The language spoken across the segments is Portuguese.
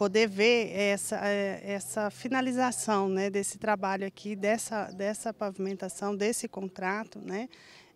poder ver essa, eh, essa finalização né, desse trabalho aqui, dessa, dessa pavimentação, desse contrato, né,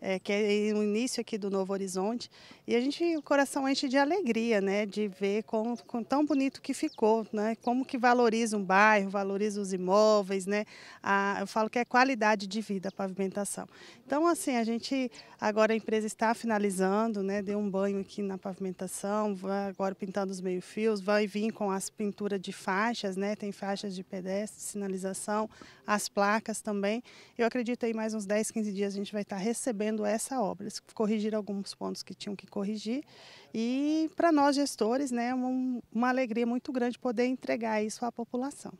é, que é o início aqui do Novo Horizonte. E a gente, o coração enche de alegria, né, de ver como, como tão bonito que ficou, né, como que valoriza um bairro, valoriza os imóveis, né, a, eu falo que é qualidade de vida a pavimentação. Então, assim, a gente, agora a empresa está finalizando, né, deu um banho aqui na pavimentação, agora pintando os meio-fios, vai vir com as pinturas de faixas, né, tem faixas de pedestre, sinalização, as placas também. Eu acredito aí mais uns 10, 15 dias a gente vai estar recebendo fazendo essa obra. Eles corrigiram alguns pontos que tinham que corrigir. E para nós, gestores, né, é uma, uma alegria muito grande poder entregar isso à população.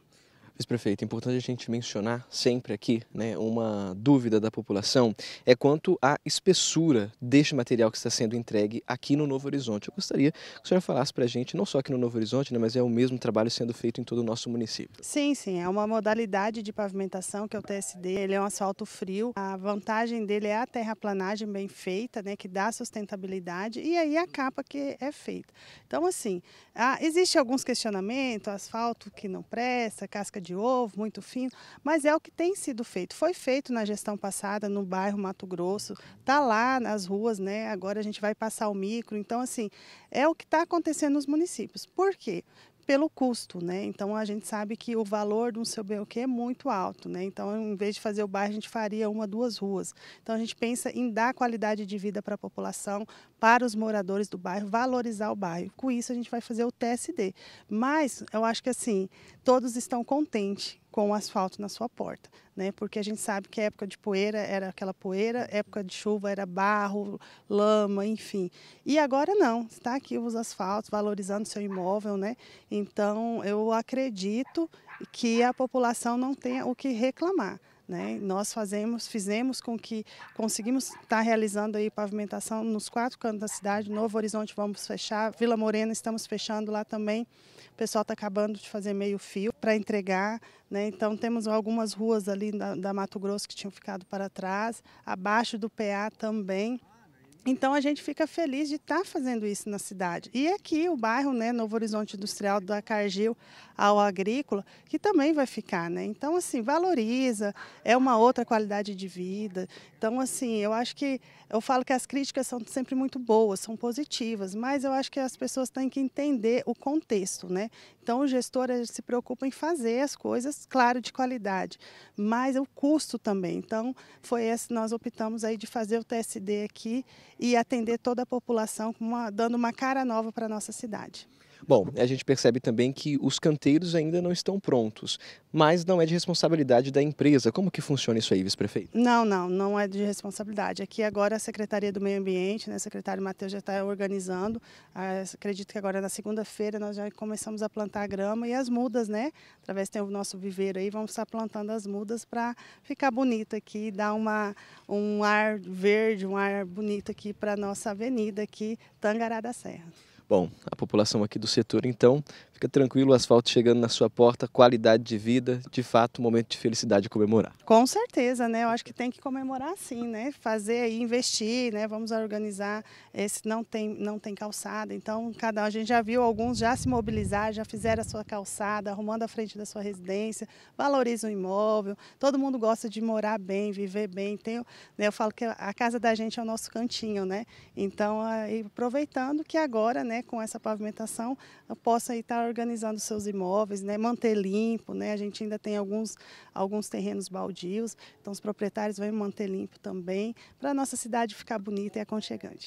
Vice-prefeito, é importante a gente mencionar sempre aqui, né, uma dúvida da população é quanto à espessura deste material que está sendo entregue aqui no Novo Horizonte. Eu gostaria que o senhor falasse para a gente, não só aqui no Novo Horizonte, né, mas é o mesmo trabalho sendo feito em todo o nosso município. Sim, sim, é uma modalidade de pavimentação que é o TSD, ele é um asfalto frio, a vantagem dele é a terraplanagem bem feita, né, que dá sustentabilidade e aí a capa que é feita. Então, assim, há, ah, existe alguns questionamentos, asfalto que não presta, casca de de ovo, muito fino, mas é o que tem sido feito. Foi feito na gestão passada no bairro Mato Grosso, tá lá nas ruas, né? Agora a gente vai passar o micro. Então, assim, é o que está acontecendo nos municípios. Por quê? pelo custo, né? Então a gente sabe que o valor de um seu BOQ é muito alto, né? Então, em vez de fazer o bairro, a gente faria uma, duas ruas. Então a gente pensa em dar qualidade de vida para a população, para os moradores do bairro, valorizar o bairro. Com isso a gente vai fazer o TSD. Mas eu acho que assim, todos estão contentes com o asfalto na sua porta, né? Porque a gente sabe que época de poeira era aquela poeira, época de chuva era barro, lama, enfim. E agora não, está aqui os asfaltos valorizando seu imóvel, né? Então eu acredito que a população não tenha o que reclamar. Né? Nós fazemos, fizemos com que conseguimos estar tá realizando aí pavimentação nos quatro cantos da cidade. Novo Horizonte vamos fechar, Vila Morena estamos fechando lá também. O pessoal está acabando de fazer meio fio para entregar. Né? Então temos algumas ruas ali da, da Mato Grosso que tinham ficado para trás, abaixo do PA também. Então a gente fica feliz de estar tá fazendo isso na cidade. E aqui o bairro, né, Novo Horizonte Industrial, da Cargil ao Agrícola, que também vai ficar, né? Então, assim, valoriza, é uma outra qualidade de vida. Então, assim, eu acho que eu falo que as críticas são sempre muito boas, são positivas, mas eu acho que as pessoas têm que entender o contexto, né? Então o gestor se preocupa em fazer as coisas, claro, de qualidade, mas o custo também. Então, foi esse nós optamos aí de fazer o TSD aqui e atender toda a população, uma, dando uma cara nova para a nossa cidade. Bom, a gente percebe também que os canteiros ainda não estão prontos, mas não é de responsabilidade da empresa. Como que funciona isso aí, vice-prefeito? Não, não, não é de responsabilidade. Aqui agora a Secretaria do Meio Ambiente, né, o secretário Matheus já está organizando. Ah, acredito que agora na segunda-feira nós já começamos a plantar a grama e as mudas, né? Através tem o nosso viveiro aí, vamos estar plantando as mudas para ficar bonito aqui, dar uma, um ar verde, um ar bonito aqui para nossa avenida aqui, Tangará da Serra. Bom, a população aqui do setor, então, fica tranquilo, o asfalto chegando na sua porta, qualidade de vida, de fato, momento de felicidade comemorar. Com certeza, né? Eu acho que tem que comemorar sim, né? Fazer aí, investir, né? Vamos organizar esse não tem, não tem calçada. Então, cada a gente já viu alguns já se mobilizar, já fizeram a sua calçada, arrumando a frente da sua residência, valoriza o imóvel. Todo mundo gosta de morar bem, viver bem. Tem, né? eu falo que a casa da gente é o nosso cantinho, né? Então, aproveitando que agora, né, com essa pavimentação, eu possa estar tá organizando seus imóveis, né, manter limpo, né, a gente ainda tem alguns, alguns terrenos baldios, então os proprietários vão manter limpo também, para a nossa cidade ficar bonita e aconchegante.